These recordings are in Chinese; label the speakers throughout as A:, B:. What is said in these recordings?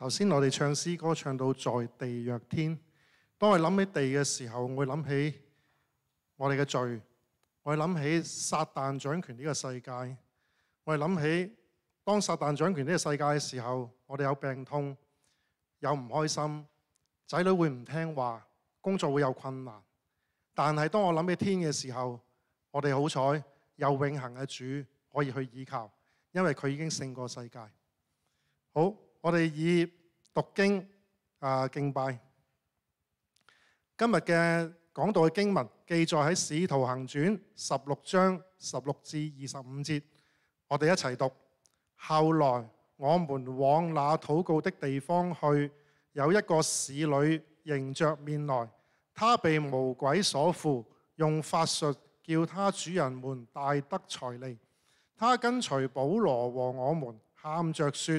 A: 头先我哋唱诗歌，唱到在地若天。当我谂起地嘅时候，我会谂起我哋嘅罪；我哋谂起撒旦掌权呢个世界；我哋谂起当撒旦掌权呢个世界嘅时候，我哋有病痛，有唔开心，仔女会唔听话，工作会有困难。但系当我谂起天嘅时候，我哋好彩有永恒嘅主可以去依靠，因为佢已经胜过世界。好。我哋以读经啊敬拜。今日嘅讲道嘅经文记载喺《使徒行传》十六章十六至二十五节，我哋一齐读。後來，我們往那祷告的地方去，有一個侍女迎着面來，她被無鬼所附，用法術叫他主人們大得财利。她跟隨保羅和我們，喊着說。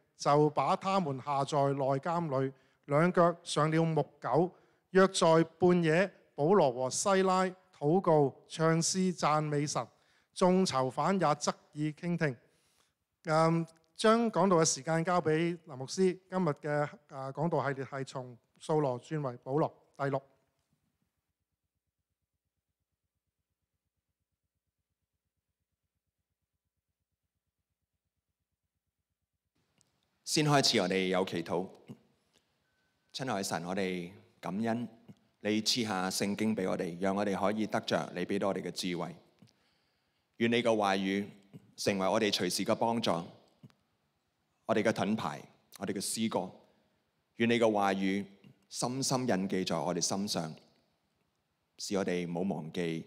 A: 就把他们下在內監裏，兩腳上了木狗。約在半夜，保羅和西拉祷告、唱詩讚美神，眾囚犯也侧耳傾聽。嗯，將講道嘅時間交俾林牧師。今日嘅啊講道系列係從扫羅轉為保羅第六。
B: 先開始，我哋有祈禱，親愛神，我哋感恩你赐下聖經俾我哋，讓我哋可以得着你俾到我哋嘅智慧。願你嘅話語成為我哋隨時嘅幫助，我哋嘅盾牌，我哋嘅詩歌。願你嘅話語深深印記在我哋心上，使我哋冇忘記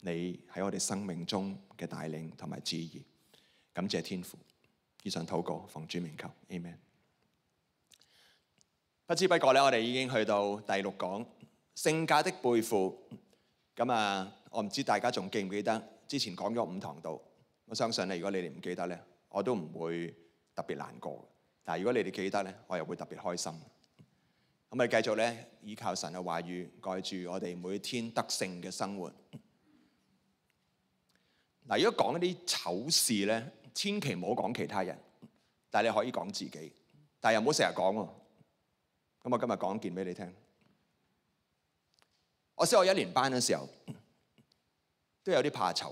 B: 你喺我哋生命中嘅帶領同埋旨意。感謝天父。以上祷告，奉主名求，e n 不知不觉咧，我哋已经去到第六讲，性格的背负。咁啊，我唔知大家仲记唔记得之前讲咗五堂道。我相信咧，如果你哋唔记得咧，我都唔会特别难过。但系如果你哋记得咧，我又会特别开心。咁啊，继续咧，依靠神嘅话语，盖住我哋每天得胜嘅生活。嗱，如果讲一啲丑事咧。千祈唔好講其他人，但系你可以講自己，但系又唔好成日講喎。咁我今日講一件俾你聽。我小学一年班嘅时時候，都有啲怕醜，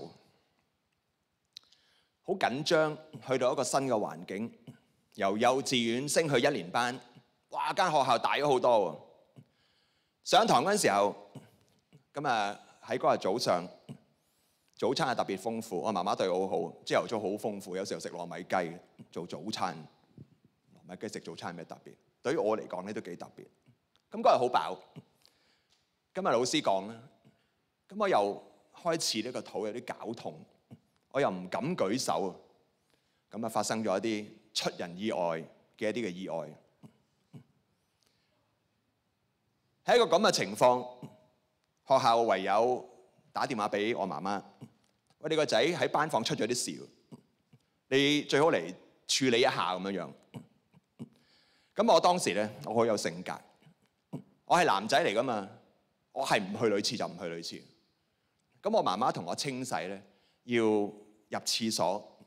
B: 好緊張去到一個新嘅環境，由幼稚園升去一年班，哇間學校大咗好多喎。上堂嗰陣時候，咁啊喺嗰日早上。早餐係特別豐富，我媽媽對我好，好，朝頭早好豐富，有時候食糯米雞做早餐。糯米雞食早餐咩特別？對於我嚟講咧都幾特別。咁嗰日好飽，今日老師講啦，咁我又開始呢個肚有啲攪痛，我又唔敢舉手，咁啊發生咗一啲出人意外嘅一啲嘅意外。喺一個咁嘅情況，學校唯有打電話俾我媽媽。喂，你個仔喺班房出咗啲事你最好嚟處理一下咁样样。咁我當時咧，我好有性格，我係男仔嚟噶嘛，我係唔去女廁就唔去女廁。咁我媽媽同我清洗咧，要入廁所。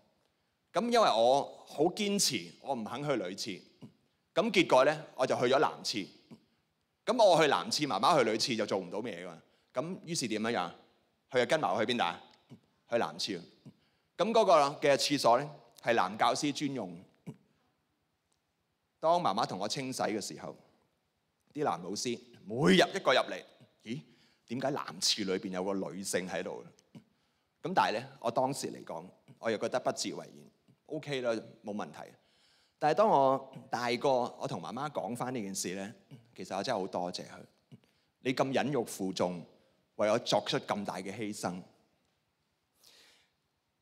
B: 咁因為我好堅持，我唔肯去女廁。咁結果咧，我就去咗男廁。咁我去男廁，媽媽去女廁就做唔到咩噶嘛。咁於是點樣样？佢又跟埋去邊度？去男廁，咁嗰個嘅廁所咧係男教師專用。當媽媽同我清洗嘅時候，啲男老師每日一個入嚟，咦？點解男廁裏邊有個女性喺度？咁但係咧，我當時嚟講，我又覺得不自為然。o k 啦，冇問題。但係當我大個，我同媽媽講翻呢件事咧，其實我真係好多謝佢。你咁忍辱負重，為我作出咁大嘅犧牲。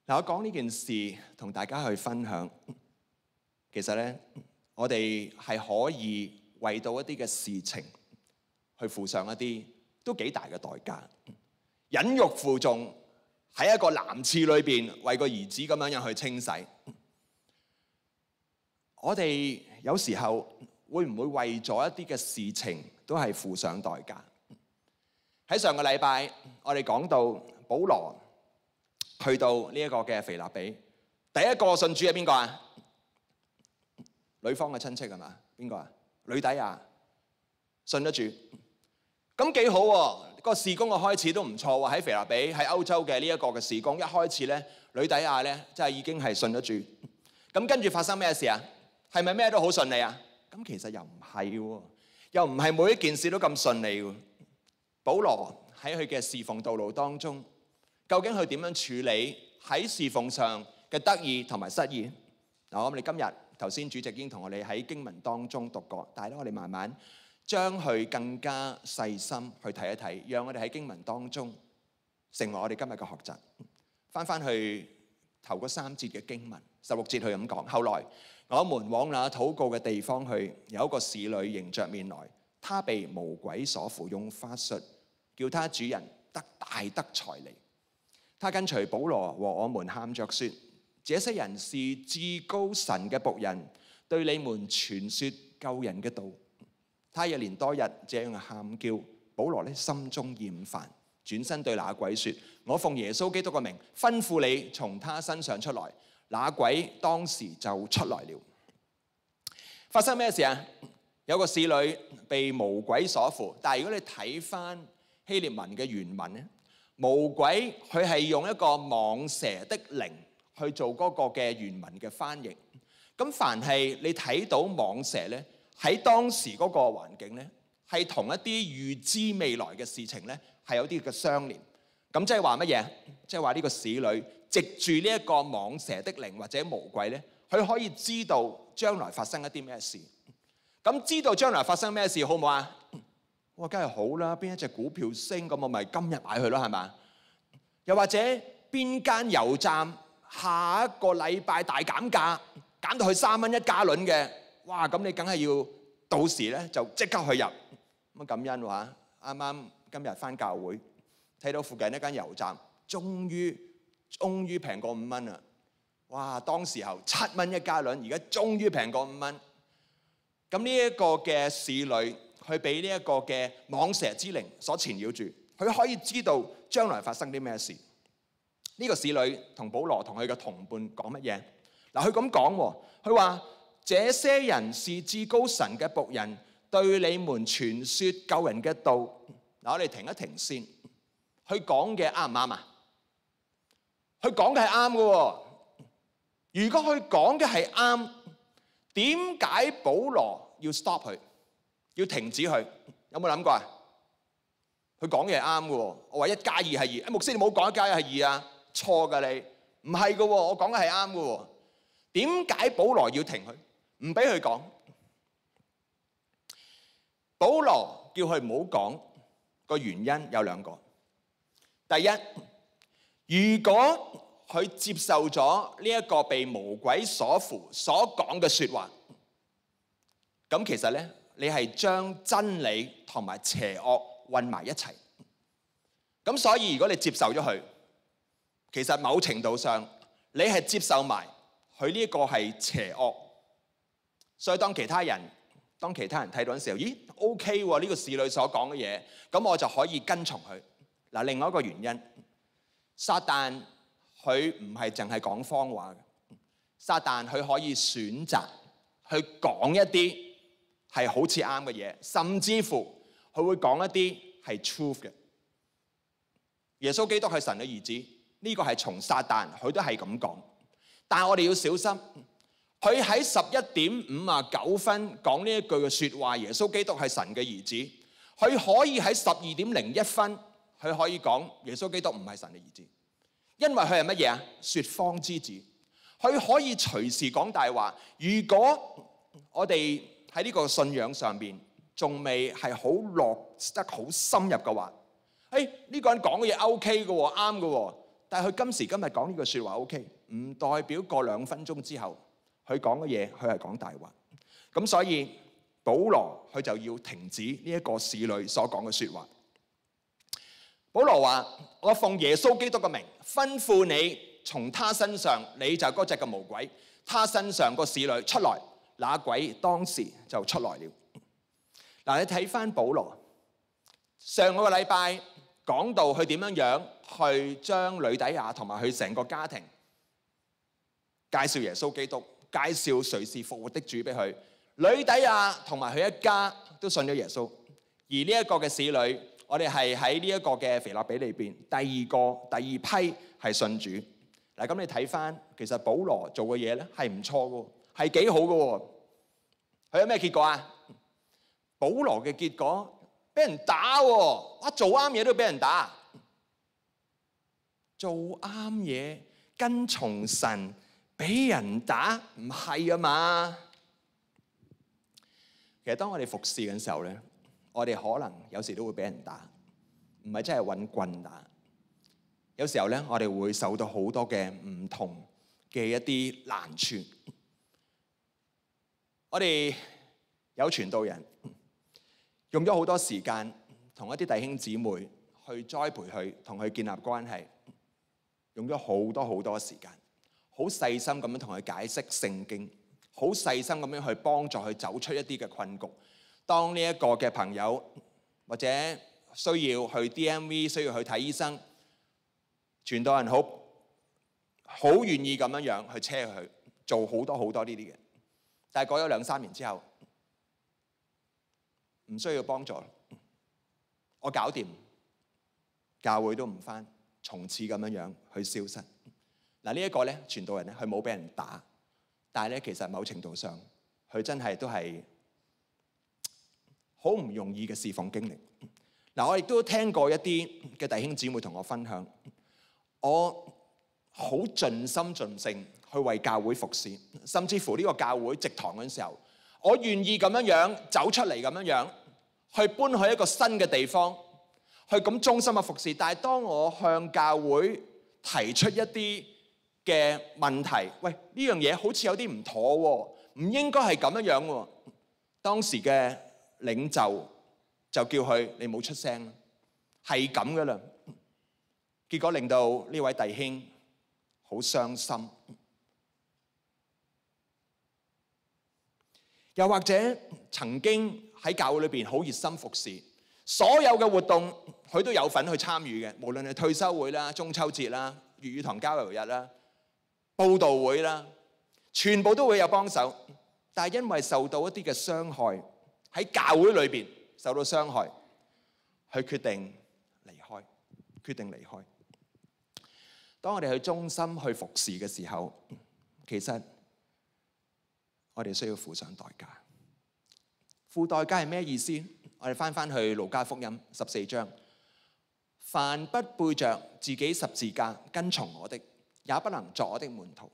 B: 嗱，我講呢件事同大家去分享，其實咧，我哋係可以為到一啲嘅事情去付上一啲都幾大嘅代價，忍辱負重喺一個男廁裏边為個兒子咁樣樣去清洗。我哋有時候會唔會為咗一啲嘅事情都係付上代價？喺上個禮拜我哋講到保羅。去到呢一個嘅肥立比，第一個信主係邊個啊？女方嘅親戚係嘛？邊個啊？女底啊？信得住，咁幾好喎？個事工嘅開始都唔錯喎。喺肥立比喺歐洲嘅呢一個嘅事工一開始咧，女底亚咧即系已經係信得住。咁跟住發生咩事啊？係咪咩都好順利啊？咁其實又唔係喎，又唔係每一件事都咁順利。保羅喺佢嘅侍奉道路當中。究竟佢點樣處理喺侍奉上嘅得意同埋失意嗱？我哋今日頭先主席已經同我哋喺經文當中讀過，但係咧，我哋慢慢將佢更加細心去睇一睇，讓我哋喺經文當中成為我哋今日嘅學習。翻翻去頭嗰三節嘅經文，十六節佢咁講。後來我們往那祷告嘅地方去，有一個侍女迎着面來，她被無鬼所附，用法術叫她主人得大得财利。他跟随保罗和我们喊着说，这些人是至高神嘅仆人，对你们传说救人嘅道。他一连多日这样喊叫，保罗咧心中厌烦，转身对那鬼说：我奉耶稣基督嘅名吩咐你从他身上出来。那鬼当时就出来了。发生咩事啊？有个侍女被无鬼所附，但系如果你睇翻希列文嘅原文咧。巫鬼佢係用一個蟒蛇的靈去做嗰個嘅原文嘅翻譯。咁凡係你睇到蟒蛇咧，喺當時嗰個環境咧，係同一啲預知未來嘅事情咧，係有啲嘅相連。咁即係話乜嘢？即係話呢個市女藉住呢一個蟒蛇的靈或者巫鬼咧，佢可以知道將來發生一啲咩事。咁知道將來發生咩事好唔好啊？哇！梗係好啦，邊一隻股票升咁，我咪今日買佢咯，係嘛？又或者邊間油站下一個禮拜大減價，減到去三蚊一加仑嘅，哇！咁你梗係要到時咧就即刻去入。咁感恩话，啱啱今日翻教會，睇到附近一間油站，終於終於平過五蚊啦！哇！當時候七蚊一加仑，而家終於平過五蚊。咁呢一個嘅市裏。佢俾呢一个嘅蟒蛇之灵所缠绕住，佢可以知道将来发生啲咩事。呢个侍女同保罗同佢嘅同伴讲乜嘢？嗱，佢咁讲，佢话这些人是至高神嘅仆人，对你们传说救人嘅道。嗱，我哋停一停先。佢讲嘅啱唔啱啊？佢讲嘅系啱嘅。如果佢讲嘅系啱，点解保罗要 stop 佢？要停止佢，有冇谂过啊？佢讲嘢啱嘅，我话一加二系二。牧师你唔好讲一加一系二啊，错噶你，唔系噶，我讲嘅系啱嘅。点解保罗要停佢，唔俾佢讲？保罗叫佢唔好讲个原因有两个。第一，如果佢接受咗呢一个被魔鬼所附所讲嘅说话，咁其实咧。你係將真理同埋邪惡混埋一齊，咁所以如果你接受咗佢，其實某程度上你係接受埋佢呢一個係邪惡，所以當其他人当其他人睇到嘅時候，咦，OK 喎呢個侍女所講嘅嘢，咁我就可以跟從佢。嗱，另外一個原因，撒旦佢唔係淨係講谎話嘅，撒旦佢可以選擇去講一啲。係好似啱嘅嘢，甚至乎佢會講一啲係 truth 嘅。耶穌基督係神嘅兒子，呢個係從撒旦，佢都係咁講。但我哋要小心，佢喺十一點五啊九分講呢一句嘅説話，耶穌基督係神嘅兒子。佢可以喺十二點零一分，佢可以講耶穌基督唔係神嘅兒子，因為佢係乜嘢啊？説謊之子。佢可以隨時講大話。如果我哋喺呢个信仰上面，仲未系好落得好深入嘅话，诶呢个人讲嘅嘢 O K 嘅，啱嘅，但系佢今时今日讲呢句说话 O K，唔代表过两分钟之后佢讲嘅嘢，佢系讲大话。咁所以保罗佢就要停止呢一个侍女所讲嘅说话。保罗话：我奉耶稣基督嘅名吩咐你，从他身上，你就嗰只嘅魔鬼，他身上个侍女出来。那鬼当时就出来了。嗱，你睇翻保罗上个礼拜讲到佢点样样去将女底亚同埋佢成个家庭介绍耶稣基督，介绍谁是复活的主俾佢。女底亚同埋佢一家都信咗耶稣。而呢一个嘅使女，我哋系喺呢一个嘅肥立比里边，第二个第二批系信主。嗱，咁你睇翻，其实保罗做嘅嘢咧系唔错噶。系幾好嘅喎？佢有咩結果啊？保羅嘅結果俾人打喎，做啱嘢都俾人打，做啱嘢跟從神俾人打，唔係啊嘛？其實當我哋服侍嘅時候咧，我哋可能有時都會俾人打，唔係真係揾棍打，有時候咧我哋會受到好多嘅唔同嘅一啲難處。我哋有傳道人用咗好多時間同一啲弟兄姊妹去栽培佢，同佢建立關係，用咗好多好多時間，好細心咁樣同佢解釋聖經，好細心咁樣去幫助佢走出一啲嘅困局。當呢一個嘅朋友或者需要去 D.M.V. 需要去睇醫生，傳道人好好願意咁樣樣去車佢，做好多好多呢啲嘅。系过咗两三年之后，唔需要帮助，我搞掂，教会都唔翻，从此咁样样去消失。嗱呢一个咧，传道人咧，佢冇俾人打，但系咧，其实某程度上，佢真系都系好唔容易嘅释放经历。嗱，我亦都听过一啲嘅弟兄姊妹同我分享，我好尽心尽性。去為教會服侍，甚至乎呢個教會直堂嗰时時候，我願意咁樣樣走出嚟，咁樣樣去搬去一個新嘅地方，去咁忠心嘅服侍。但係當我向教會提出一啲嘅問題，喂呢樣嘢好似有啲唔妥喎，唔應該係咁樣樣喎。當時嘅領袖就叫佢：你冇出聲系係咁噶啦。結果令到呢位弟兄好傷心。又或者曾經喺教會裏边好熱心服侍，所有嘅活動佢都有份去參與嘅，無論係退休會啦、中秋節啦、粵語堂交流日啦、报道會啦，全部都會有幫手。但係因為受到一啲嘅傷害喺教會裏边受到傷害，佢決定離開，决定离开。當我哋去中心去服侍嘅時候，其實我哋需要付上代價。付代價係咩意思？我哋翻翻去路加福音十四章，凡不背着自己十字架跟從我的，也不能作我的門徒。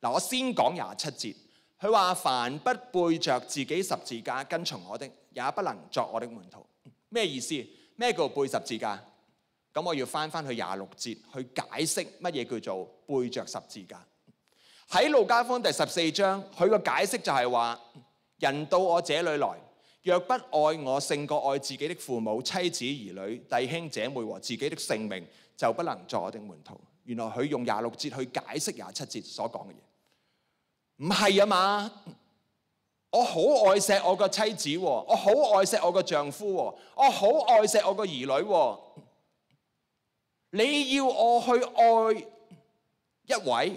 B: 嗱，我先講廿七節，佢話：凡不背着自己十字架跟從我的，也不能作我的門徒。咩意思？咩叫背十字架？咁我要翻翻去廿六節去解釋乜嘢叫做背着十字架。喺路加福第十四章，佢个解释就系话：人到我这里来，若不爱我胜过爱自己的父母、妻子、儿女、弟兄、姐妹和自己的性命，就不能做我的门徒。原来佢用廿六节去解释廿七节所讲嘅嘢，唔系啊嘛？我好爱锡我个妻子，我好爱锡我个丈夫，我好爱锡我个儿女。你要我去爱一位？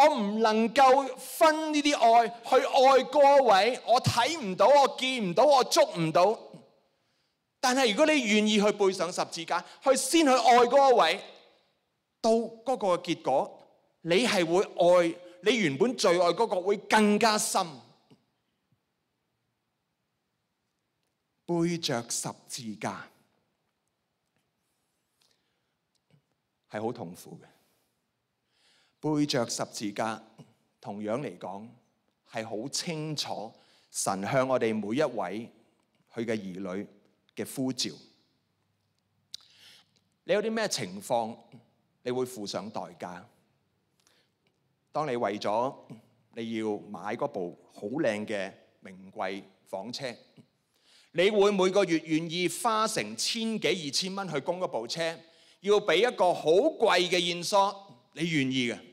B: 我唔能够分呢啲爱去爱嗰位，我睇唔到，我见唔到，我捉唔到。但系如果你愿意去背上十字架，去先去爱嗰位，到嗰个结果，你系会爱你原本最爱嗰个会更加深。背着十字架系好痛苦嘅。背着十字架，同样嚟讲系好清楚，神向我哋每一位佢嘅儿女嘅呼召。你有啲咩情况你会付上代价？当你为咗你要买嗰部好靓嘅名贵房车，你会每个月愿意花成千几二千蚊去供嗰部车，要俾一个好贵嘅现索，你愿意嘅？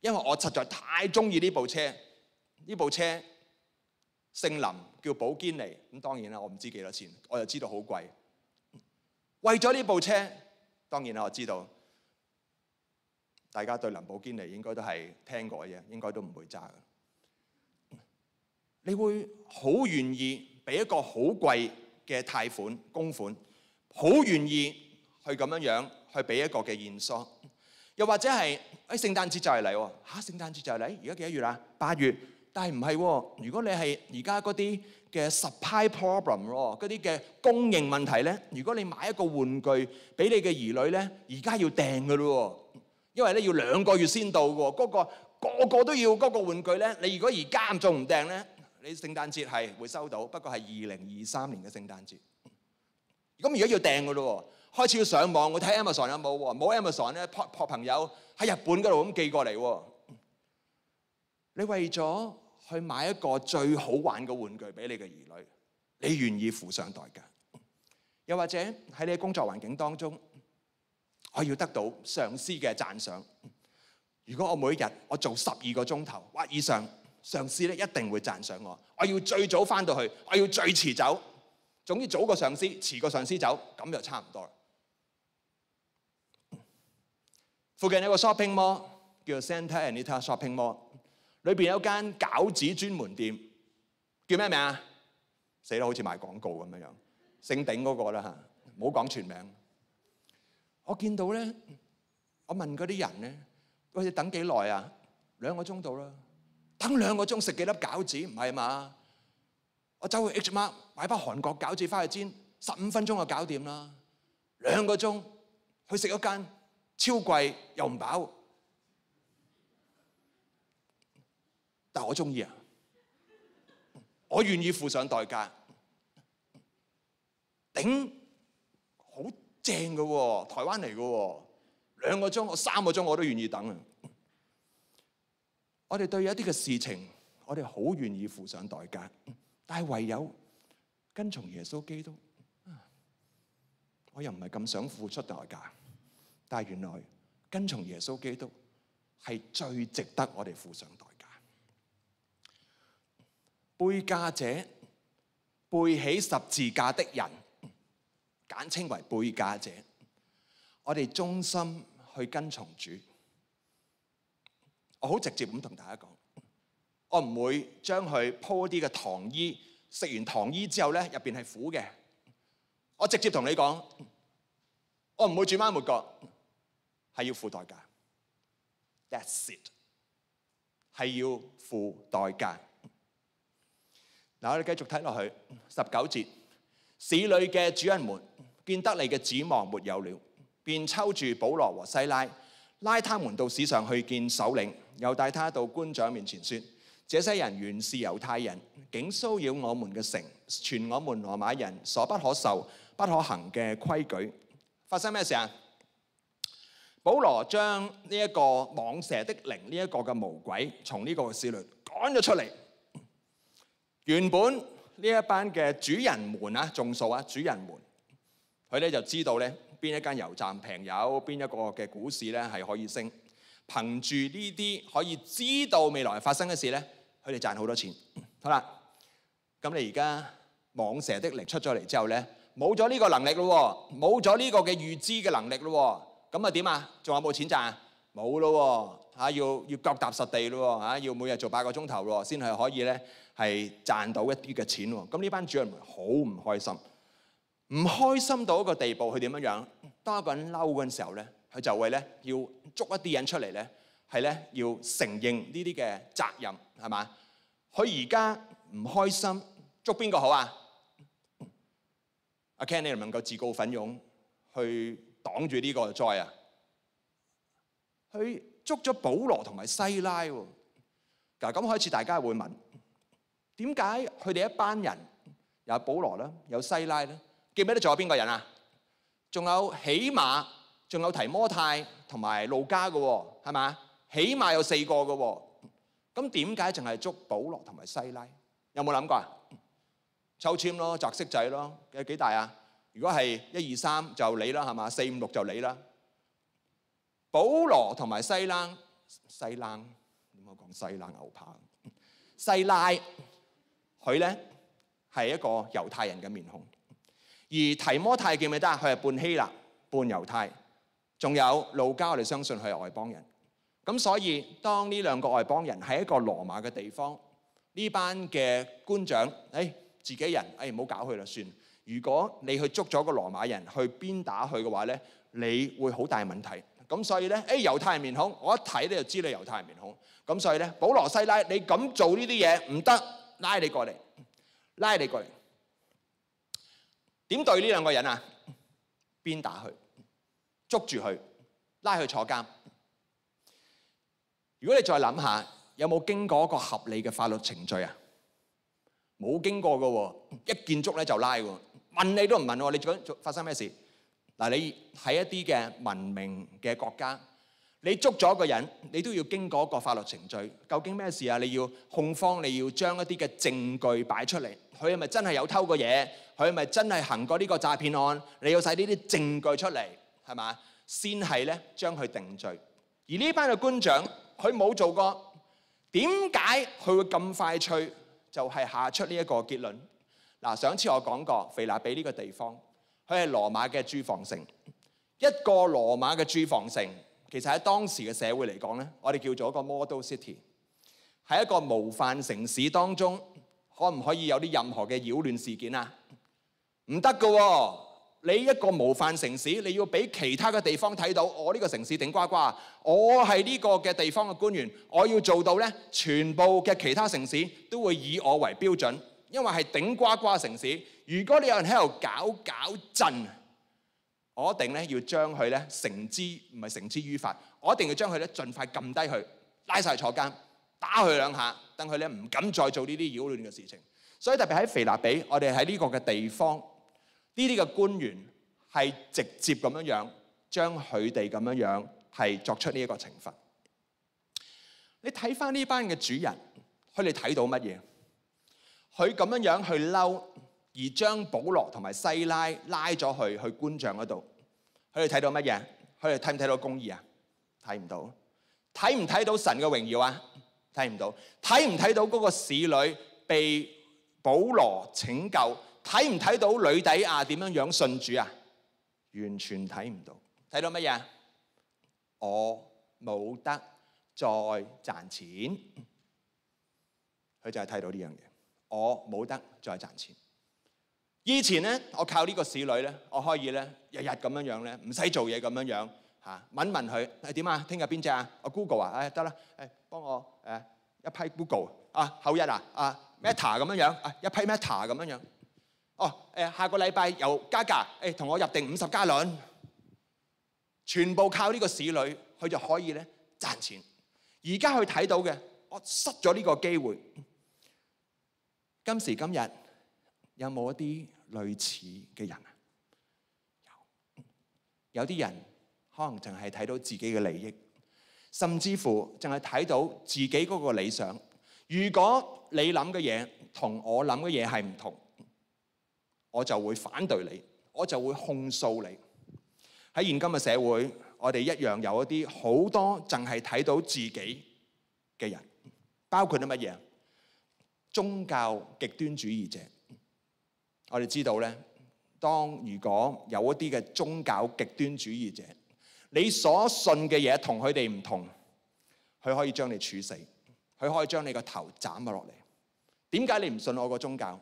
B: 因為我實在太中意呢部車，呢部車姓林叫保堅尼，咁當然啦，我唔知幾多錢，我就知道好貴。為咗呢部車，當然啦，我知道大家對林保堅尼應該都係聽過嘅，應該都唔會揸。你會好願意俾一個好貴嘅貸款、公款，好願意去咁樣樣去俾一個嘅現贖。又或者係喺聖誕節就嚟喎，嚇聖誕節就嚟，而家幾多月啊？八月，但係唔係喎？如果你係而家嗰啲嘅 supply problem 咯，嗰啲嘅供應問題咧，如果你買一個玩具俾你嘅兒女咧，而家要訂嘅咯喎，因為咧要兩個月先到嘅喎，嗰個個個都要嗰個玩具咧，你如果而家仲唔訂咧，你聖誕節係會收到，不過係二零二三年嘅聖誕節。咁而家要訂嘅咯喎。開始要上網，我睇 Amazon 有冇喎？冇 Amazon 咧，撲撲朋友喺日本嗰度咁寄過嚟。你為咗去買一個最好玩嘅玩具俾你嘅兒女，你願意付上代價？又或者喺你嘅工作環境當中，我要得到上司嘅讚賞。如果我每一日我做十二個鐘頭或以上，上司咧一定會讚賞我。我要最早翻到去，我要最遲走，總之早過上司，遲過上司走，咁就差唔多。附近有個 shopping mall，叫 Santa Anita Shopping Mall，裏边有間餃子專門店，叫咩名啊？死啦，好似賣廣告咁樣样，姓頂嗰個啦吓，唔好講全名。我見到咧，我問嗰啲人咧，喂，等幾耐啊？兩個鐘到啦。等兩個鐘食幾粒餃子？唔係嘛？我走去 H Mart 買包韓國餃子翻去煎，十五分鐘就搞掂啦。兩個鐘去食一間。超貴又唔飽，但我中意啊！我願意付上代價，頂好正嘅喎，台灣嚟嘅喎，兩個鐘、三個鐘我都願意等啊！我哋對一啲嘅事情，我哋好願意付上代價，但係唯有跟從耶穌基督，我又唔係咁想付出代價。但系原来跟从耶稣基督系最值得我哋付上代价。背架者背起十字架的人，简称为背架者。我哋忠心去跟从主。我好直接咁同大家讲，我唔会将佢铺啲嘅糖衣，食完糖衣之后咧入边系苦嘅。我直接同你讲，我唔会煮弯抹角。系要付代价。That's it，系要付代价。嗱，我哋继续睇落去十九节，市里嘅主人们见得你嘅指望没有了，便抽住保罗和西拉，拉他们到市上去见首领，又带他到官长面前说：，这些人原是犹太人，竟骚扰我们嘅城，传我们罗马人所不可受、不可行嘅规矩。发生咩事啊？保羅將呢一個蟒蛇的靈，呢一個嘅魔鬼，從呢個視率趕咗出嚟。原本呢一班嘅主人们啊，众數啊，主人们，佢咧就知道咧邊一間油站平有，邊一個嘅股市咧係可以升。憑住呢啲可以知道未來發生嘅事咧，佢哋賺好多錢。好啦，咁你而家蟒蛇的靈出咗嚟之後咧，冇咗呢個能力咯，冇咗呢個嘅預知嘅能力咯。咁啊點啊？仲有冇錢賺？冇咯喎！嚇，要要腳踏實地咯喎！嚇，要每日做八個鐘頭咯喎，先係可以咧，係賺到一啲嘅錢喎。咁呢班主人好唔開心，唔開心到一個地步，佢點樣樣？多一個人嬲嗰陣時候咧，佢就會咧要捉一啲人出嚟咧，係咧要承認呢啲嘅責任係嘛？佢而家唔開心，捉邊個好啊？阿 k e n 你 e y 能夠自告奮勇去。擋住呢個災啊！佢捉咗保羅同埋西拉喎。嗱咁開始，大家會問：點解佢哋一班人，有保羅啦，有西拉咧？記唔記得仲有邊個人啊？仲有起码仲有提摩太同埋路加嘅喎，係嘛？起码有四個嘅喎。咁點解净係捉保羅同埋西拉？有冇諗過啊？抽签咯，擲色仔咯。有幾大啊？如果係一二三就你啦，係嘛？四五六就你啦。保羅同埋西冷，西冷點講？西冷牛扒，西拉佢咧係一個猶太人嘅面孔。而提摩太唔咪得，佢係半希臘半猶太。仲有路加，我哋相信佢係外邦人。咁所以當呢兩個外邦人喺一個羅馬嘅地方，呢班嘅官長，誒自己人，誒唔好搞佢啦，算。如果你去捉咗個羅馬人去鞭打佢嘅話咧，你會好大問題。咁所以咧，誒猶太人面孔，我一睇咧就知你猶太人面孔。咁所以咧，保羅西拉，你咁做呢啲嘢唔得，拉你過嚟，拉你過嚟。點對呢兩個人啊？鞭打佢，捉住佢，拉佢坐監。如果你再諗下，有冇經過一個合理嘅法律程序啊？冇經過嘅喎，一見捉咧就拉喎。問你都唔問我，你做發生咩事？嗱，你喺一啲嘅文明嘅國家，你捉咗一個人，你都要經過一個法律程序。究竟咩事啊？你要控方，你要將一啲嘅證據擺出嚟。佢係咪真係有偷過嘢？佢係咪真係行過呢個詐騙案？你要使呢啲證據出嚟，係嘛？先係咧，將佢定罪。而呢班嘅官長，佢冇做過，點解佢會咁快脆就係下出呢一個結論？嗱，上次我講過，肥拿比呢個地方，佢係羅馬嘅住房城。一個羅馬嘅住房城，其實喺當時嘅社會嚟講咧，我哋叫做一個 model city，喺一個模範城市當中，可唔可以有啲任何嘅擾亂事件啊？唔得噶，喎，你一個模範城市，你要俾其他嘅地方睇到，我呢個城市頂呱呱，我係呢個嘅地方嘅官員，我要做到咧，全部嘅其他城市都會以我為標準。因為係頂呱呱城市，如果你有人喺度搞搞震，我一定咧要將佢咧绳之，唔係绳之於法。我一定要將佢咧盡快撳低佢，拉晒坐監，打佢兩下，等佢咧唔敢再做呢啲擾亂嘅事情。所以特別喺肥立比，我哋喺呢個嘅地方，呢啲嘅官員係直接咁樣樣將佢哋咁樣樣係作出呢一個懲罰。你睇翻呢班嘅主人，佢哋睇到乜嘢？佢咁樣样去嬲，而將保羅同埋西拉拉咗去去觀象嗰度。佢哋睇到乜嘢？佢哋睇唔睇到公義啊？睇唔到。睇唔睇到神嘅榮耀啊？睇唔到。睇唔睇到嗰個市女被保羅拯救？睇唔睇到女底啊點樣樣信主啊？完全睇唔到。睇到乜嘢？我冇得再賺錢。佢就係睇到呢樣嘢。我冇得再賺錢。以前咧，我靠呢個市女咧，我可以咧日日咁樣樣咧，唔使做嘢咁樣樣嚇，問問佢誒點啊？聽日邊只啊？我 Google 啊，誒得啦，誒幫我誒一批 Google 啊，後日啊啊 Meta 咁樣樣啊一批 Meta 咁樣樣。哦誒，下個禮拜又加價，誒同我入定五十加兩，全部靠呢個市女，佢就可以咧賺錢。而家佢睇到嘅，我失咗呢個機會。今時今日有冇一啲類似嘅人啊？有，有啲人可能淨係睇到自己嘅利益，甚至乎淨係睇到自己嗰個理想。如果你諗嘅嘢同我諗嘅嘢係唔同，我就會反對你，我就會控訴你。喺現今嘅社會，我哋一樣有一啲好多淨係睇到自己嘅人，包括啲乜嘢？宗教極端主義者，我哋知道咧。當如果有一啲嘅宗教極端主義者，你所信嘅嘢同佢哋唔同，佢可以將你處死，佢可以將你個頭斬咗落嚟。點解你唔信我個宗教？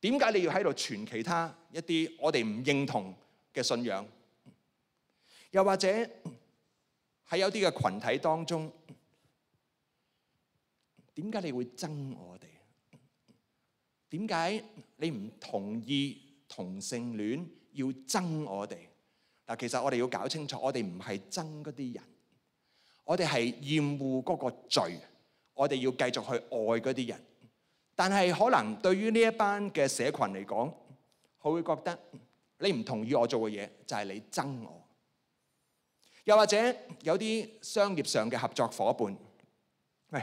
B: 點解你要喺度傳其他一啲我哋唔認同嘅信仰？又或者喺有啲嘅群體當中。点解你会憎我哋？点解你唔同意同性恋要憎我哋？嗱，其实我哋要搞清楚，我哋唔系憎嗰啲人，我哋系厌恶嗰个罪，我哋要继续去爱嗰啲人。但系可能对于呢一班嘅社群嚟讲，佢会觉得你唔同意我做嘅嘢，就系你憎我。又或者有啲商业上嘅合作伙伴，喂。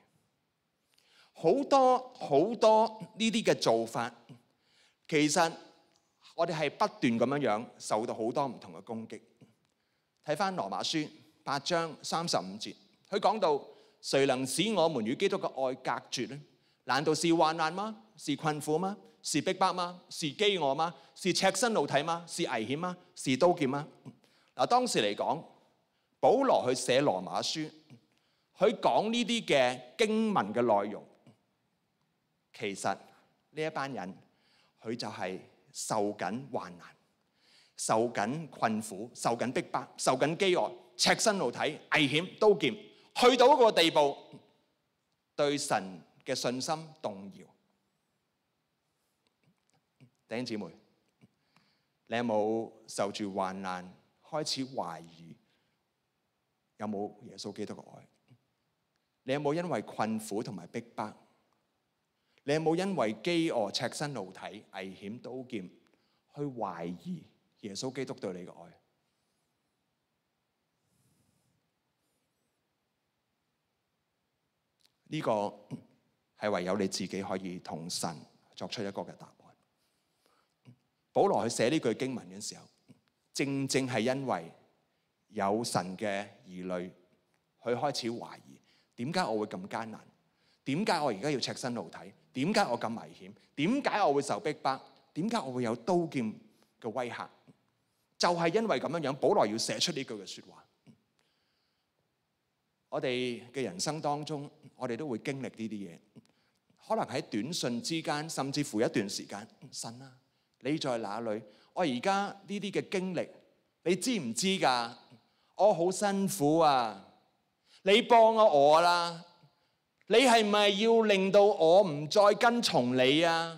B: 好多好多呢啲嘅做法，其實我哋係不斷咁樣樣受到好多唔同嘅攻擊。睇翻羅馬書八章三十五節，佢講到誰能使我們與基督嘅愛隔絕呢？難道是患難嗎？是困苦嗎？是逼迫嗎？是饥餓嗎？是赤身露體嗎？是危險嗎？是刀劍嗎？嗱，當時嚟講，保羅去寫羅馬書，佢講呢啲嘅經文嘅內容。其实呢一班人佢就系受紧患难，受紧困苦，受紧逼迫，受紧饥饿，赤身露体，危险、刀剑，去到嗰个地步，对神嘅信心动摇。弟兄姊妹，你有冇受住患难，开始怀疑有冇耶稣基督嘅爱？你有冇因为困苦同埋逼迫？你有冇因为饥饿、赤身露体、危险刀剑，去怀疑耶稣基督对你嘅爱？呢个系唯有你自己可以同神作出一个嘅答案。保罗去写呢句经文嘅时候，正正系因为有神嘅疑虑，佢开始怀疑：点解我会咁艰难？点解我而家要赤身露体？點解我咁危險？點解我會受逼迫？點解我會有刀劍嘅威嚇？就係因為咁樣樣，保羅要寫出呢句嘅説話。我哋嘅人生當中，我哋都會經歷呢啲嘢。可能喺短信之間，甚至乎一段時間，神啊，你在哪裏？我而家呢啲嘅經歷，你知唔知㗎？我好辛苦啊！你幫我啦～你系咪要令到我唔再跟从你啊？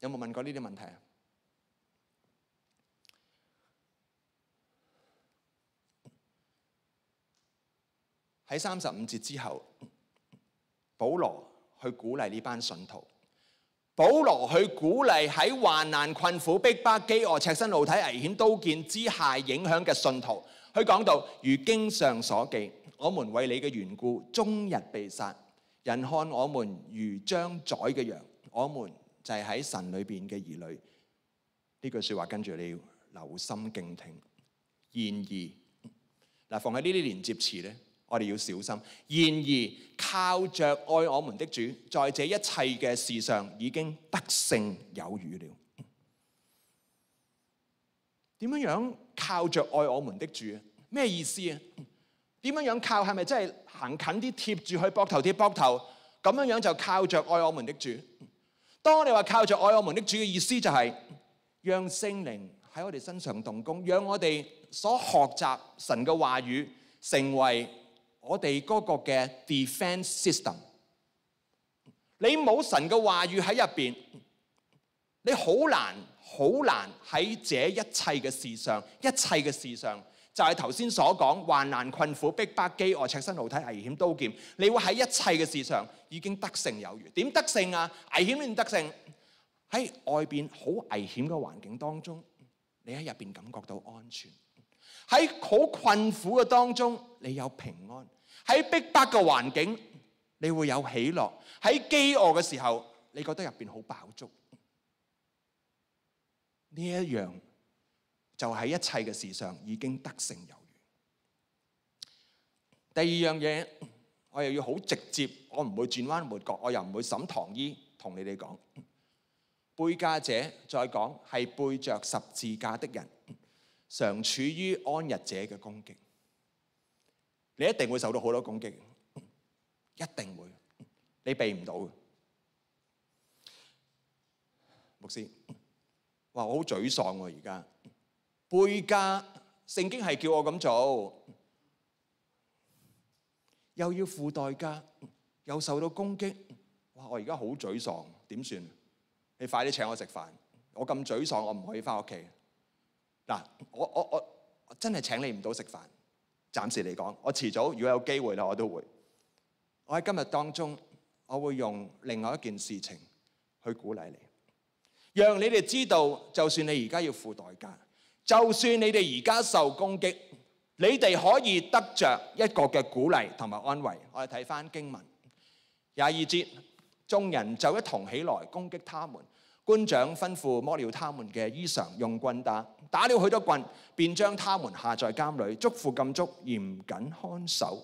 B: 有冇问过呢啲问题啊？喺三十五节之后，保罗去鼓励呢班信徒。保罗去鼓励喺患难、困苦、逼迫、饥饿、赤身露体、危险、刀剑之下影响嘅信徒。佢讲到如经上所记。我们为你嘅缘故，终日被杀，人看我们如将宰嘅羊。我们就系喺神里边嘅儿女。呢句说话跟住你要留心敬听。然而，嗱，放喺呢啲连接词咧，我哋要小心。然而，靠着爱我们的主，在这一切嘅事上，已经得胜有余了。点样样？靠着爱我们的主，咩意思啊？点样样靠？系咪真系行近啲贴住去膊头贴膊头咁样样就靠着爱我们的主？当你话靠着爱我们的主嘅意思就系让圣灵喺我哋身上动工，让我哋所学习神嘅话语成为我哋嗰个嘅 defense system。你冇神嘅话语喺入边，你好难好难喺这一切嘅事上，一切嘅事上。就係頭先所講，患難困苦、逼迫、饑餓、赤身露體、危險刀劍，你會喺一切嘅事上已經得勝有餘。點得勝啊？危險點得勝？喺外邊好危險嘅環境當中，你喺入邊感覺到安全；喺好困苦嘅當中，你有平安；喺逼迫嘅環境，你會有喜樂；喺饑餓嘅時候，你覺得入邊好飽足。呢一樣。就喺一切嘅事上已經得勝有餘。第二樣嘢，我又要好直接，我唔會轉彎抹角，我又唔會審唐醫同你哋講。背架者再講係背着十字架的人，常處於安逸者嘅攻擊。你一定會受到好多攻擊，一定會，你避唔到。牧師，哇！我好沮喪喎，而家。背家聖經係叫我咁做，又要付代价，又受到攻擊。哇！我而家好沮喪，點算？你快啲請我食飯。我咁沮喪，我唔可以翻屋企。嗱，我我我真係請你唔到食飯，暫時嚟講。我遲早如果有機會啦，我都會。我喺今日當中，我會用另外一件事情去鼓勵你，讓你哋知道，就算你而家要付代价。就算你哋而家受攻擊，你哋可以得着一個嘅鼓勵同埋安慰。我哋睇翻經文廿二節，眾人就一同起來攻擊他們。官長吩咐摸了他們嘅衣裳，用棍打，打了許多棍，便將他們下在監裏，嘱父禁足嚴谨看守。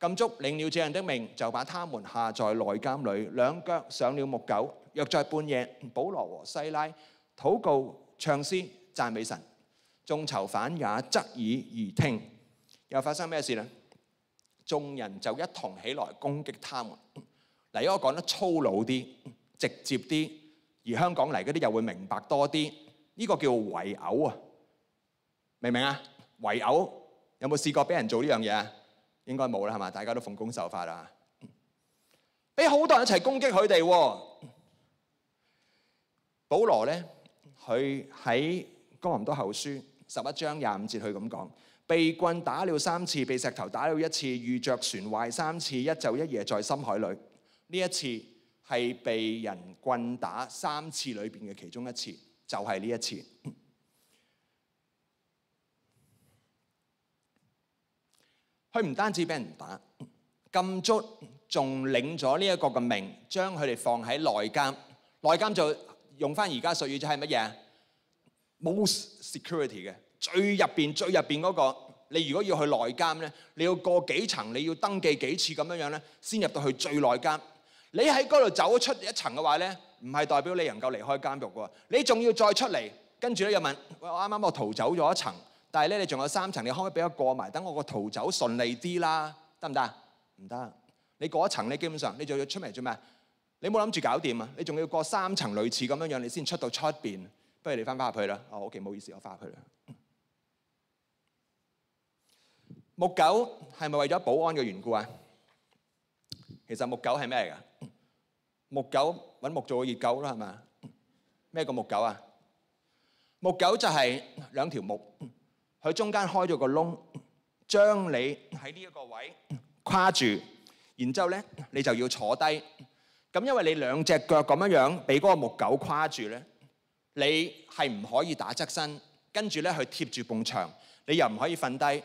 B: 禁足領了這樣的命，就把他們下在內監裏，兩腳上了木狗。約在半夜，保羅和西拉祷告、唱诗、讚美神。眾囚犯也侧耳而聽，又發生咩事咧？眾人就一同起來攻擊他們。嚟，我講得粗魯啲、直接啲，而香港嚟嗰啲又會明白多啲。呢個叫圍殴啊，明唔明啊？圍殴有冇試過俾人做呢樣嘢啊？應該冇啦，系嘛？大家都奉公守法啦。俾好多人一齊攻擊佢哋喎。保羅咧，佢喺哥林多後書。十一章廿五節，佢咁講：被棍打了三次，被石頭打了一次，遇着船壞三次，一晝一夜在深海裏。呢一次係被人棍打三次裏邊嘅其中一次，就係呢一次。佢唔單止俾人打，禁足仲領咗呢一個嘅命，將佢哋放喺內監。內監就用翻而家術語就係乜嘢？冇 security 嘅。最入边最入边嗰個，你如果要去內監咧，你要過幾層，你要登記幾次咁樣樣咧，先入到去最內監。你喺嗰度走咗出一層嘅話咧，唔係代表你能夠離開監獄噶，喎。你仲要再出嚟，跟住咧又問：我啱啱我逃走咗一層，但係咧你仲有三層，你可唔可以俾我過埋？等我個逃走順利啲啦，得唔得？唔得，你過一層咧，基本上你仲要出嚟做咩？你冇諗住搞掂啊！你仲要過三層類似咁樣樣，你先出到出邊？不如你翻返入去啦。哦，OK，唔好意思，我翻入去啦。木狗系咪为咗保安嘅缘故啊？其实木狗系咩嚟噶？木狗搵木做嘅热狗啦，系嘛？咩叫木狗啊？木狗就系两条木，佢中间开咗个窿，将你喺呢一个位跨住，然之后咧你就要坐低。咁因为你两只脚咁样样俾嗰个木狗跨住咧，你系唔可以打侧身，跟住咧佢贴住埲墙，你又唔可以瞓低。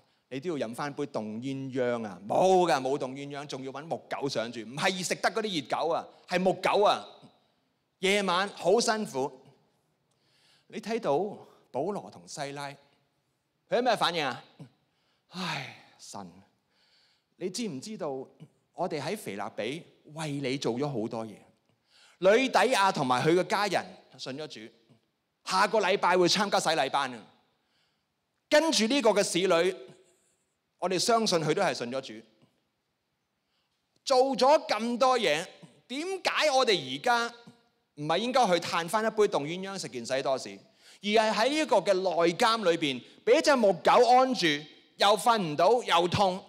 B: 你都要飲翻杯凍鴛鴦啊！冇噶，冇凍鴛鴦，仲要揾木狗上住，唔係食得嗰啲熱狗啊，係木狗啊！夜晚好辛苦。你睇到保羅同西拉，佢有咩反應啊？唉，神，你知唔知道我哋喺肥立比為你做咗好多嘢？女底亞同埋佢嘅家人信咗主，下個禮拜會參加洗禮班啊！跟住呢個嘅使女。我哋相信佢都系信咗主，做咗咁多嘢，点解我哋而家唔系应该去叹翻一杯冻鸳鸯食件西多士，而系喺呢个嘅内监里边俾只木狗安住，又瞓唔到又痛，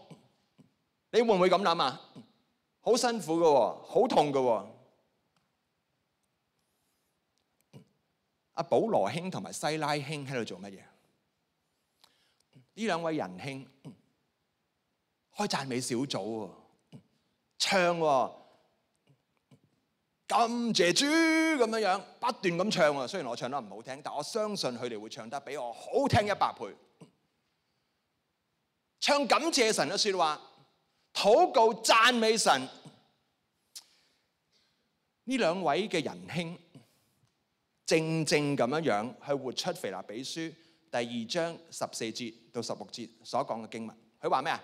B: 你会唔会咁谂啊？好辛苦噶，好痛噶。阿保罗兄同埋西拉兄喺度做乜嘢？呢两位仁兄。開讚美小組喎，唱咁谢主咁樣樣不斷咁唱啊。雖然我唱得唔好聽，但我相信佢哋會唱得比我好聽一百倍。唱感謝神嘅说話，祷告讚美神。呢兩位嘅仁兄，正正咁樣樣去活出《肥立比書》第二章十四節到十六節所講嘅經文。佢話咩啊？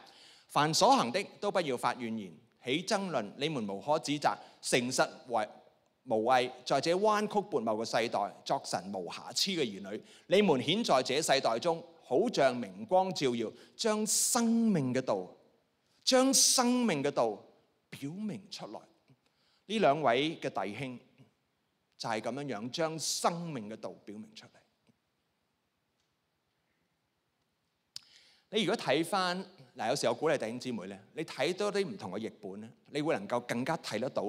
B: 凡所行的，都不要发怨言，起争论。你们无可指责，诚实为无畏。在这弯曲拨茂嘅世代，作神无瑕疵嘅儿女，你们显在这世代中，好像明光照耀，将生命嘅道，将生命嘅道表明出来。呢两位嘅弟兄就系咁样样，将生命嘅道表明出嚟。你如果睇翻。嗱，有時我鼓勵弟兄姊妹咧，你睇多啲唔同嘅譯本咧，你會能夠更加睇得到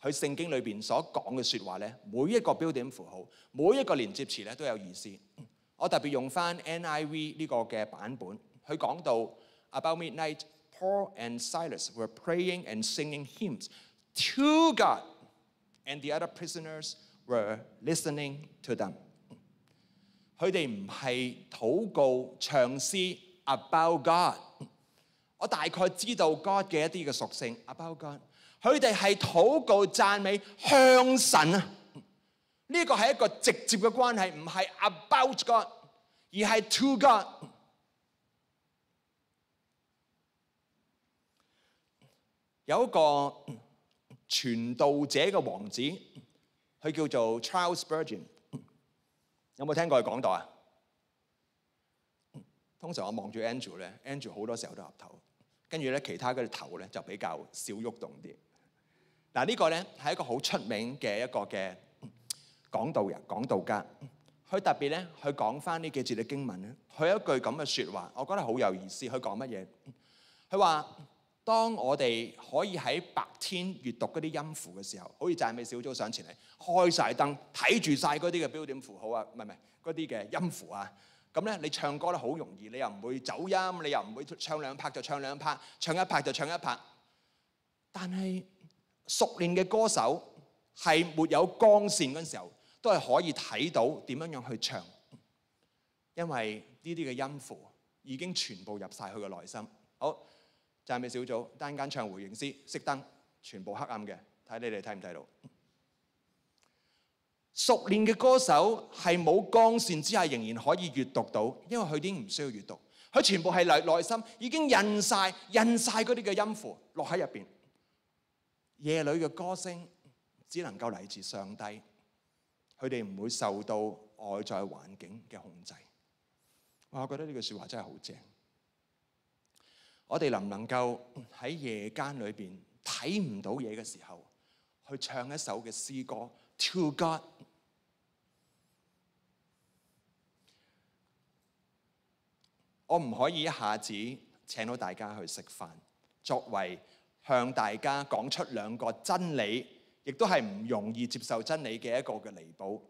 B: 佢聖經裏邊所講嘅説話咧，每一個標點符號，每一個連接詞咧都有意思。我特別用翻 NIV 呢個嘅版本，佢講到 About midnight, Paul and Silas were praying and singing hymns to God, and the other prisoners were listening to them。佢哋唔係禱告唱詩 about God。我大概知道 God 嘅一啲嘅属性。阿包 God，佢哋系祷告赞美向神啊。呢个系一个直接嘅关系，唔系 about God，而系 to God。有一个传道者嘅王子，佢叫做 Charles b u r g e n 有冇听过佢讲到啊？通常我望住 Andrew 咧，Andrew 好多时候都岌头。跟住咧，其他嗰啲頭咧就比較少喐動啲。嗱，呢個咧係一個好出名嘅一個嘅講道人、講道家。佢特別咧，佢講翻呢幾字嘅經文咧，佢有一句咁嘅説話，我覺得好有意思。佢講乜嘢？佢話：當我哋可以喺白天閱讀嗰啲音符嘅時候，好似讚美小組上前嚟開晒燈，睇住晒嗰啲嘅標點符號啊，唔係唔係嗰啲嘅音符啊。咁咧，你唱歌咧好容易，你又唔會走音，你又唔會唱兩拍就唱兩拍，唱一拍就唱一拍。但係熟練嘅歌手係沒有光線嗰陣時候，都係可以睇到點樣樣去唱，因為呢啲嘅音符已經全部入晒佢嘅內心。好，讚美小組單間唱回應師熄燈，全部黑暗嘅，睇你哋睇唔睇到？熟練嘅歌手係冇光線之下仍然可以閱讀到，因為佢已經唔需要閱讀，佢全部係嚟內心已經印晒印晒嗰啲嘅音符落喺入边。夜里嘅歌聲只能夠嚟自上帝，佢哋唔會受到外在環境嘅控制。我覺得呢句说話真係好正。我哋能唔能夠喺夜間裏边睇唔到嘢嘅時候，去唱一首嘅詩歌？超級我唔可以一下子請到大家去食飯，作為向大家講出兩個真理，亦都係唔容易接受真理嘅一個嘅彌補。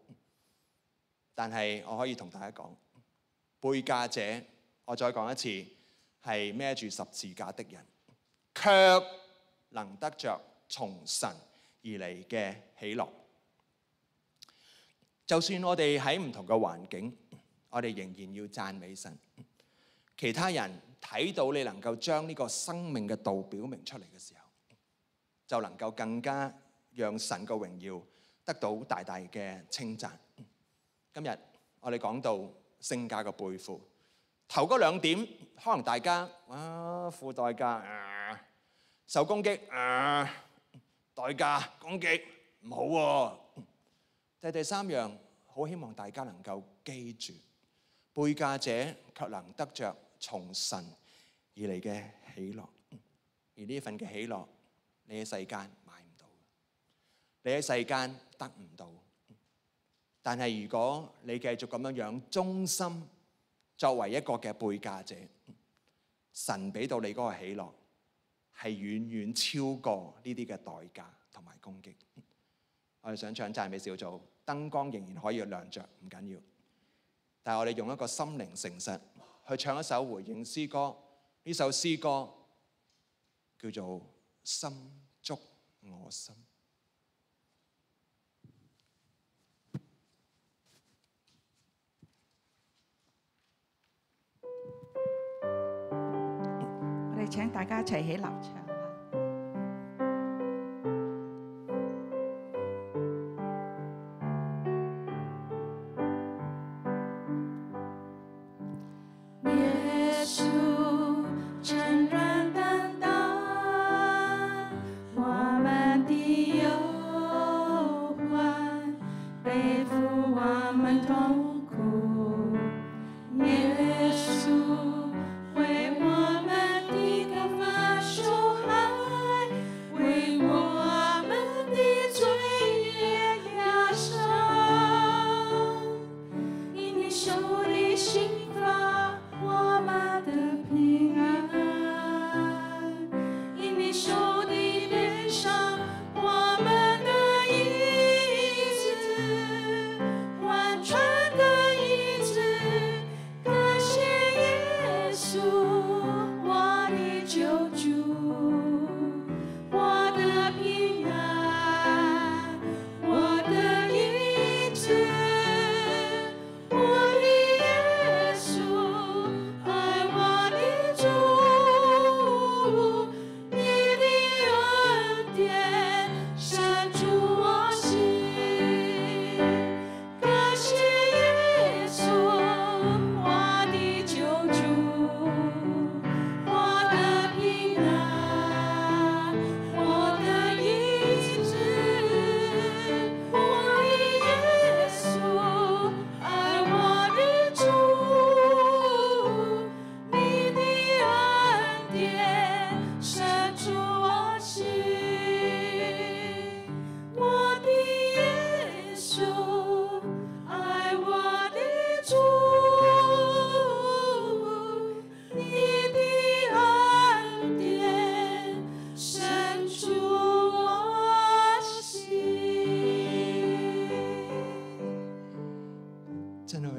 B: 但係我可以同大家講，背架者，我再講一次，係孭住十字架的人，卻能得着從神而嚟嘅喜樂。就算我哋喺唔同嘅環境，我哋仍然要讚美神。其他人睇到你能夠將呢個生命嘅道表明出嚟嘅時候，就能夠更加讓神嘅榮耀得到大大嘅稱讚。今日我哋講到聖价嘅背負，頭嗰兩點可能大家啊付代價，受攻擊啊代價攻擊唔好喎。第第三樣，好希望大家能夠記住，背价者卻能得着從神而嚟嘅喜樂，而呢一份嘅喜樂，你喺世間買唔到，你喺世間得唔到。但係如果你繼續咁樣样忠心作為一個嘅背价者，神俾到你嗰個喜樂係遠遠超過呢啲嘅代價同埋攻擊。我哋想唱讚美小組。燈光仍然可以亮着，唔緊要。但係我哋用一個心靈誠實去唱一首回應詩歌，呢首詩歌叫做《心足我心》。
A: 我哋請大家一齊起立。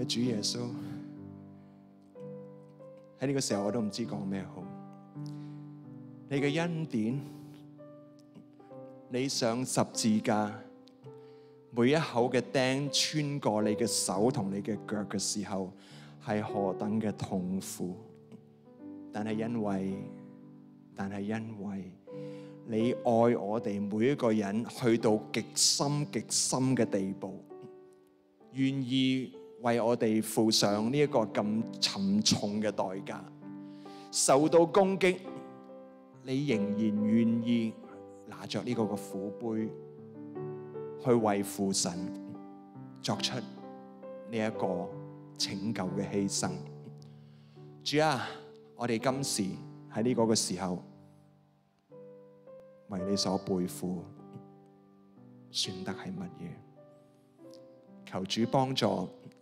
B: 主耶稣喺呢个时候我都唔知讲咩好。你嘅恩典，你上十字架每一口嘅钉穿过你嘅手同你嘅脚嘅时候，系何等嘅痛苦？但系因为，但系因为你爱我哋每一个人去到极深极深嘅地步，愿意。为我哋付上呢一个咁沉重嘅代价，受到攻击，你仍然愿意拿着呢个嘅苦杯，去为父神作出呢一个拯救嘅牺牲。主啊，我哋今时喺呢个嘅时候为你所背负，算得系乜嘢？求主帮助。